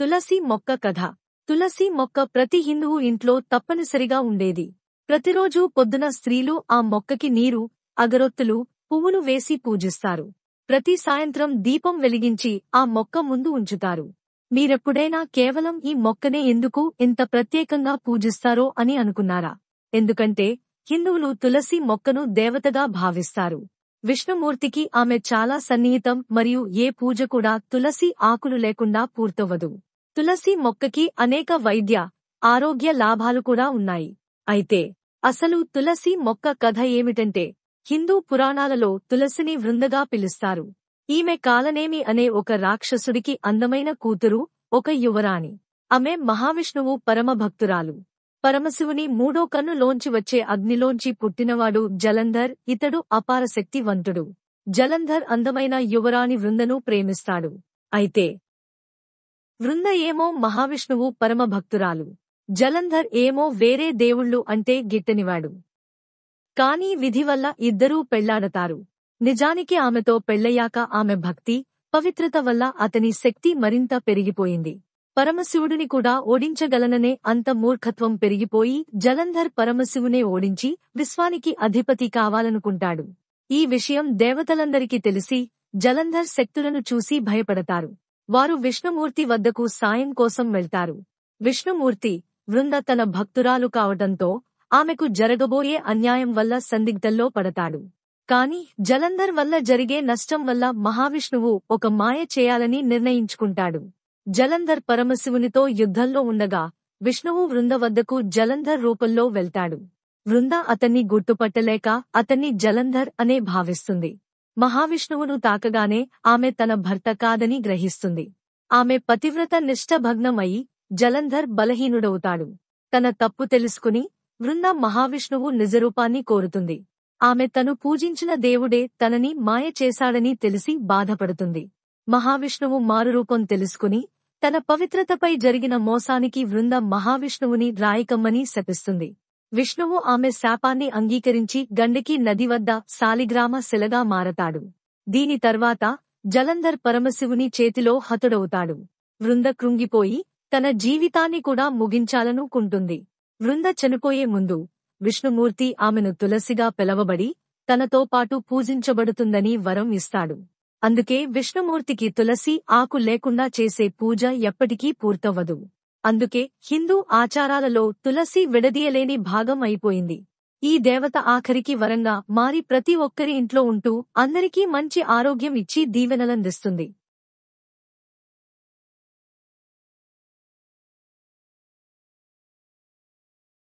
తులసి మొక్క కథ తులసి మొక్క ప్రతి హిందువు ఇంట్లో తప్పనిసరిగా ఉండేది ప్రతిరోజూ పొద్దున స్త్రీలు ఆ మొక్కకి నీరు అగరొత్తులు పువ్వులు వేసి పూజిస్తారు ప్రతి సాయంత్రం దీపం వెలిగించి ఆ మొక్క ముందు ఉంచుతారు మీరెప్పుడైనా కేవలం ఈ మొక్కనే ఎందుకు ఇంత ప్రత్యేకంగా పూజిస్తారో అని అనుకున్నారా ఎందుకంటే హిందువులు తులసి మొక్కను దేవతగా భావిస్తారు విష్ణుమూర్తికి ఆమె చాలా సన్నిహితం మరియు ఏ పూజ కూడా తులసి ఆకులు లేకుండా పూర్తవదు తులసి మొక్కకి అనేక వైద్య ఆరోగ్య లాభాలు కూడా ఉన్నాయి అయితే అసలు తులసి మొక్క కథ ఏమిటంటే హిందూ పురాణాలలో తులసిని వృందగా పిలుస్తారు ఈమె కాలనేమి అనే ఒక రాక్షసుడికి అందమైన కూతురు ఒక యువరాణి ఆమె మహావిష్ణువు పరమభక్తురాలు పరమశివుని మూడో కన్నులోంచి వచ్చే అగ్నిలోంచి పుట్టినవాడు జలంధర్ ఇతడు అపార శక్తివంతుడు జలంధర్ అందమైన యువరాణి వృందను ప్రేమిస్తాడు అయితే వృంద ఏమో మహావిష్ణువు పరమభక్తురాలు జలంధర్ ఏమో వేరే దేవుళ్ళు అంటే గిట్టనివాడు కానీ విధి వల్ల ఇద్దరూ పెళ్లాడతారు నిజానికి ఆమెతో పెళ్లయ్యాక ఆమె భక్తి పవిత్రత వల్ల అతని శక్తి మరింత పెరిగిపోయింది పరమశివుడిని కూడా ఓడించగలననే అంత మూర్ఖత్వం పెరిగిపోయి జలంధర్ పరమశివునే ఓడించి విశ్వానికి అధిపతి కావాలనుకుంటాడు ఈ విషయం దేవతలందరికీ తెలిసి జలంధర్ శక్తులను చూసి భయపడతారు వారు విష్ణుమూర్తి వద్దకు సాయం కోసం వెళ్తారు విష్ణుమూర్తి వృంద తన భక్తురాలు కావటంతో ఆమెకు జరగబోయే అన్యాయం వల్ల సందిగ్ధల్లో పడతాడు కాని జలంధర్ వల్ల జరిగే నష్టం వల్ల మహావిష్ణువు ఒక మాయ చేయాలని నిర్ణయించుకుంటాడు జలంధర్ పరమశివునితో యుద్ధంలో ఉండగా విష్ణువు వృంద వద్దకు జలంధర్ రూపంలో వెళ్తాడు వృంద అతన్ని గుర్తుపట్టలేక అతన్ని జలంధర్ అనే భావిస్తుంది మహావిష్ణువును తాకగానే ఆమె తన భర్త కాదని గ్రహిస్తుంది ఆమె పతివ్రత నిష్టభగ్నమయి జలంధర్ బలహీనుడవుతాడు తన తప్పు తెలుసుకుని వృంద మహావిష్ణువు నిజరూపాన్ని కోరుతుంది ఆమె తను పూజించిన దేవుడే తనని మాయ చేశాడని తెలిసి బాధపడుతుంది మహావిష్ణువు మారురూపం తెలుసుకుని తన పవిత్రతపై జరిగిన మోసానికి వృంద మహావిష్ణువుని రాయకమ్మని శపిస్తుంది విష్ణువు ఆమె శాపాన్ని అంగీకరించి గండకి నది వద్ద సాలిగ్రామ శిలగా మారతాడు దీని తర్వాత జలంధర్ పరమశివుని చేతిలో హతుడవుతాడు వృంద కృంగిపోయి తన జీవితాన్ని కూడా ముగించాలనుకుంటుంది వృంద చనిపోయే ముందు విష్ణుమూర్తి ఆమెను తులసిగా పిలవబడి తనతో పాటు పూజించబడుతుందని వరం ఇస్తాడు అందుకే విష్ణుమూర్తికి తులసి ఆకు లేకుండా చేసే పూజ ఎప్పటికీ పూర్తవ్వదు అందుకే హిందూ ఆచారాలలో తులసి విడదీయలేని భాగం అయిపోయింది ఈ దేవత ఆఖరికి వరంగా మారి ప్రతి ఒక్కరి ఇంట్లో ఉంటూ అందరికీ మంచి ఆరోగ్యం ఇచ్చి దీవెనలందిస్తుంది